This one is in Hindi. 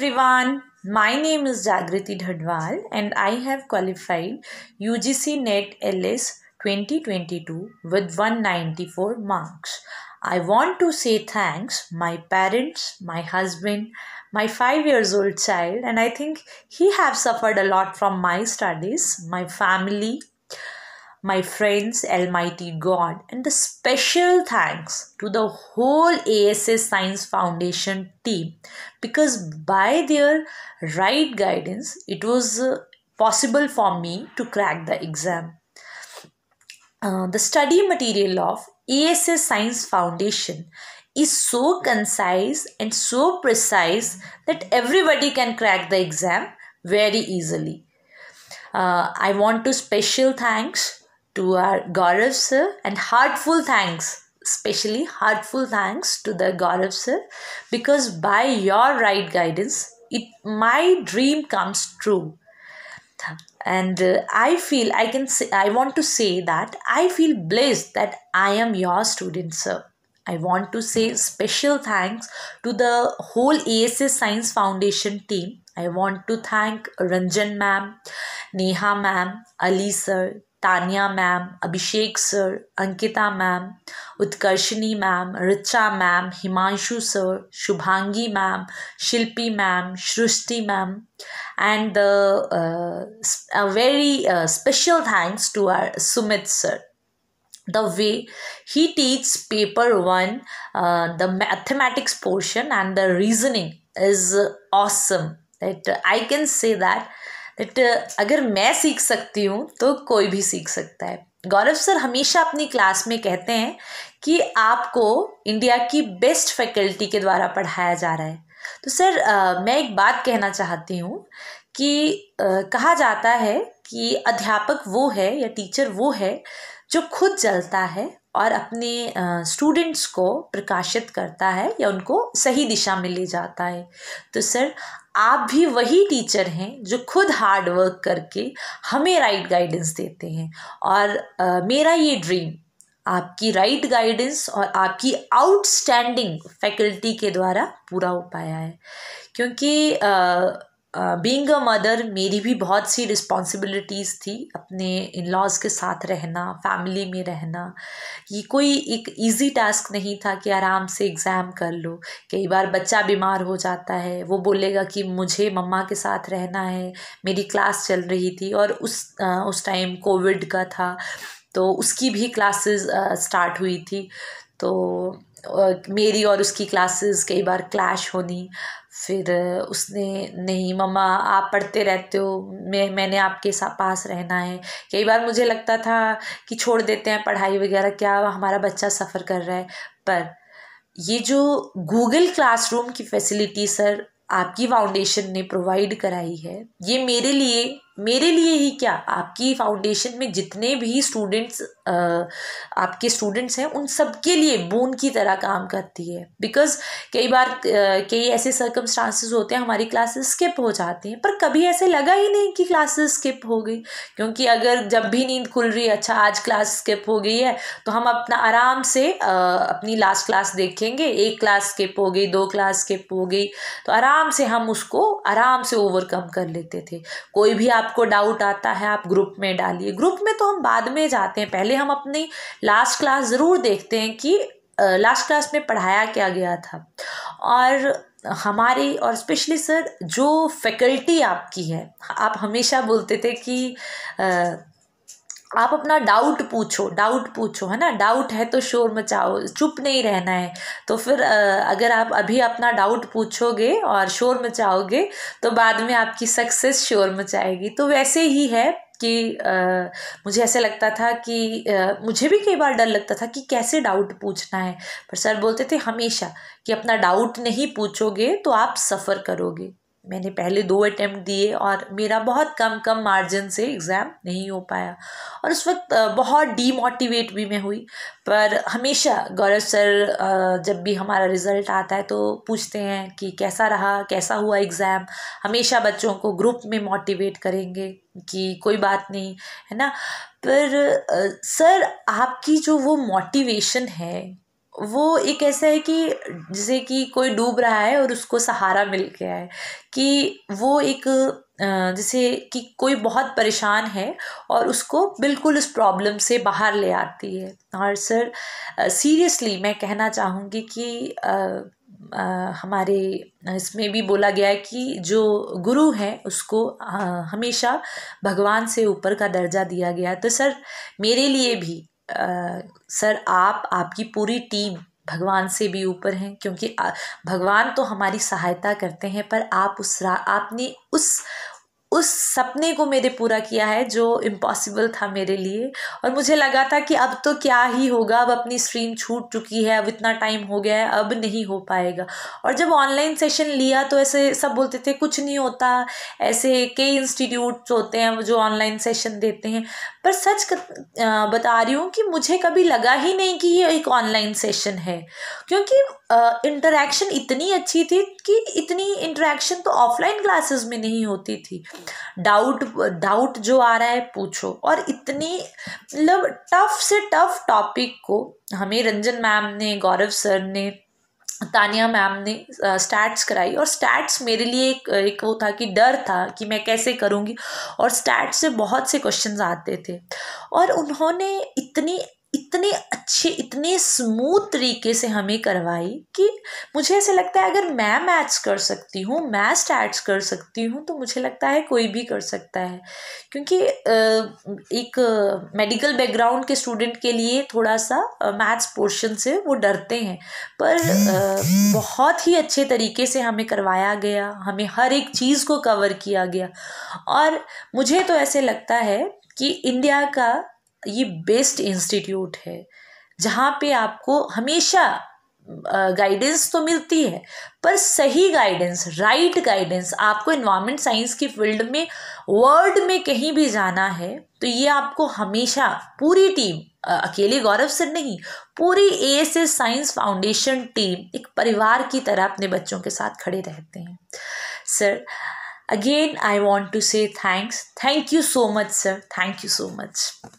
everyone, my name is Jagriti Dhadwal and I have qualified UGC NET LS 2022 with 194 marks. I want to say thanks my parents, my husband, my 5 years old child and I think he have suffered a lot from my studies, my family my friends, Almighty God, and the special thanks to the whole ASS Science Foundation team because by their right guidance, it was uh, possible for me to crack the exam. Uh, the study material of ASS Science Foundation is so concise and so precise that everybody can crack the exam very easily. Uh, I want to special thanks to our Gaurav sir and heartful thanks especially heartful thanks to the Gaurav sir because by your right guidance it my dream comes true and uh, i feel i can say i want to say that i feel blessed that i am your student sir i want to say special thanks to the whole ass science foundation team i want to thank ranjan ma'am neha ma'am ali sir Tania ma'am Abhishek sir Ankita ma'am Utkarshani ma'am Richa ma'am Himanshu sir Shubhangi ma'am Shilpi ma'am Shrushti ma'am and the very special thanks to R Sumit sir the way he teach paper one the mathematics portion and the reasoning is awesome that I can say that but uh, अगर मैं सीख सकती हूँ तो कोई भी सीख सकता है गौरव सर हमेशा अपनी क्लास में कहते हैं कि आपको इंडिया की बेस्ट फैकल्टी के द्वारा पढ़ाया जा रहा है तो सर आ, मैं एक बात कहना चाहती हूँ कि आ, कहा जाता है कि अध्यापक वो है या टीचर वो है जो खुद जलता है और अपने स्टूडेंट्स को प्रकाशित करता है या उनको सही दिशा में ले जाता है तो सर आप भी वही टीचर हैं जो खुद हार्ड वर्क करके हमें राइट गाइडेंस देते हैं और uh, मेरा ये ड्रीम आपकी राइट right गाइडेंस और आपकी आउटस्टैंडिंग फैकल्टी के द्वारा पूरा हो पाया है क्योंकि uh, बींग अ मदर मेरी भी बहुत सी रिस्पॉन्सिबिलिटीज़ थी अपने इन लॉज़ के साथ रहना फैमिली में रहना ये कोई एक ईजी टास्क नहीं था कि आराम से एग्ज़ाम कर लो कई बार बच्चा बीमार हो जाता है वो बोलेगा कि मुझे मम्मा के साथ रहना है मेरी क्लास चल रही थी और उस आ, उस टाइम कोविड का था तो उसकी भी क्लासेस स्टार्ट हुई थी तो मेरी और उसकी क्लासेस कई बार क्लैश होनी फिर उसने नहीं मम्मा आप पढ़ते रहते हो मैं मैंने आपके साथ पास रहना है कई बार मुझे लगता था कि छोड़ देते हैं पढ़ाई वगैरह क्या हमारा बच्चा सफ़र कर रहा है पर ये जो गूगल क्लासरूम की फैसिलिटी सर आपकी फाउंडेशन ने प्रोवाइड कराई है ये मेरे लिए मेरे लिए ही क्या आपकी फाउंडेशन में जितने भी स्टूडेंट्स आपके स्टूडेंट्स हैं उन सब के लिए बोन की तरह काम करती है बिकॉज कई बार कई ऐसे सर्कमस्टांसिस होते हैं हमारी क्लासेस स्किप हो जाती हैं पर कभी ऐसे लगा ही नहीं कि क्लासेस स्किप हो गई क्योंकि अगर जब भी नींद खुल रही है अच्छा आज क्लास स्किप हो गई है तो हम अपना आराम से आ, अपनी लास्ट क्लास देखेंगे एक क्लास स्किप हो गई दो क्लास स्किप हो गई तो आराम से हम उसको आराम से ओवरकम कर लेते थे कोई भी आप आपको डाउट आता है आप ग्रुप में डालिए ग्रुप में तो हम बाद में जाते हैं पहले हम अपनी लास्ट क्लास ज़रूर देखते हैं कि लास्ट क्लास में पढ़ाया क्या गया था और हमारी और स्पेशली सर जो फैकल्टी आपकी है आप हमेशा बोलते थे कि आप अपना डाउट पूछो डाउट पूछो है ना डाउट है तो शोर मचाओ चुप नहीं रहना है तो फिर अगर आप अभी अपना डाउट पूछोगे और शोर मचाओगे तो बाद में आपकी सक्सेस शोर मचाएगी तो वैसे ही है कि आ, मुझे ऐसे लगता था कि आ, मुझे भी कई बार डर लगता था कि कैसे डाउट पूछना है पर सर बोलते थे हमेशा कि अपना डाउट नहीं पूछोगे तो आप सफ़र करोगे मैंने पहले दो अटैम्प्ट दिए और मेरा बहुत कम कम मार्जिन से एग्ज़ाम नहीं हो पाया और उस वक्त बहुत डीमोटिवेट भी मैं हुई पर हमेशा गौरव सर जब भी हमारा रिज़ल्ट आता है तो पूछते हैं कि कैसा रहा कैसा हुआ एग्ज़ाम हमेशा बच्चों को ग्रुप में मोटिवेट करेंगे कि कोई बात नहीं है ना पर सर आपकी जो वो मोटिवेशन है वो एक ऐसा है कि जैसे कि कोई डूब रहा है और उसको सहारा मिल गया है कि वो एक जैसे कि कोई बहुत परेशान है और उसको बिल्कुल उस प्रॉब्लम से बाहर ले आती है और सर सीरियसली मैं कहना चाहूँगी कि आ, हमारे इसमें भी बोला गया है कि जो गुरु हैं उसको आ, हमेशा भगवान से ऊपर का दर्जा दिया गया तो सर मेरे लिए भी सर आप आपकी पूरी टीम भगवान से भी ऊपर हैं क्योंकि भगवान तो हमारी सहायता करते हैं पर आप उस आपने उस उस सपने को मेरे पूरा किया है जो इम्पॉसिबल था मेरे लिए और मुझे लगा था कि अब तो क्या ही होगा अब अपनी स्ट्रीम छूट चुकी है अब इतना टाइम हो गया है अब नहीं हो पाएगा और जब ऑनलाइन सेशन लिया तो ऐसे सब बोलते थे कुछ नहीं होता ऐसे कई इंस्टीट्यूट्स होते हैं जो ऑनलाइन सेशन देते हैं पर सच बता रही हूँ कि मुझे कभी लगा ही नहीं कि ये एक ऑनलाइन सेशन है क्योंकि इंटरेक्शन इतनी अच्छी थी कि इतनी इंटरेक्शन तो ऑफलाइन क्लासेस में नहीं होती थी डाउट डाउट जो आ रहा है पूछो और इतनी मतलब टफ से टफ टॉपिक को हमें रंजन मैम ने गौरव सर ने तानिया मैम ने स्टैट्स कराई और स्टैट्स मेरे लिए एक एक वो था कि डर था कि मैं कैसे करूँगी और स्टैट्स से बहुत से क्वेश्चन आते थे और उन्होंने इतनी इतने अच्छे इतने स्मूथ तरीके से हमें करवाई कि मुझे ऐसे लगता है अगर मैं मैथ्स कर सकती हूँ मैं स्टैट्स कर सकती हूँ तो मुझे लगता है कोई भी कर सकता है क्योंकि एक मेडिकल बैकग्राउंड के स्टूडेंट के लिए थोड़ा सा मैथ्स पोर्शन से वो डरते हैं पर बहुत ही अच्छे तरीके से हमें करवाया गया हमें हर एक चीज़ को कवर किया गया और मुझे तो ऐसे लगता है कि इंडिया का ये बेस्ट इंस्टीट्यूट है जहाँ पे आपको हमेशा गाइडेंस तो मिलती है पर सही गाइडेंस राइट गाइडेंस आपको इन्वायरमेंट साइंस की फील्ड में वर्ल्ड में कहीं भी जाना है तो ये आपको हमेशा पूरी टीम अकेले गौरव सर नहीं पूरी A S S science foundation team एक परिवार की तरह अपने बच्चों के साथ खड़े रहते हैं sir again I want to say thanks thank you so much sir thank you so much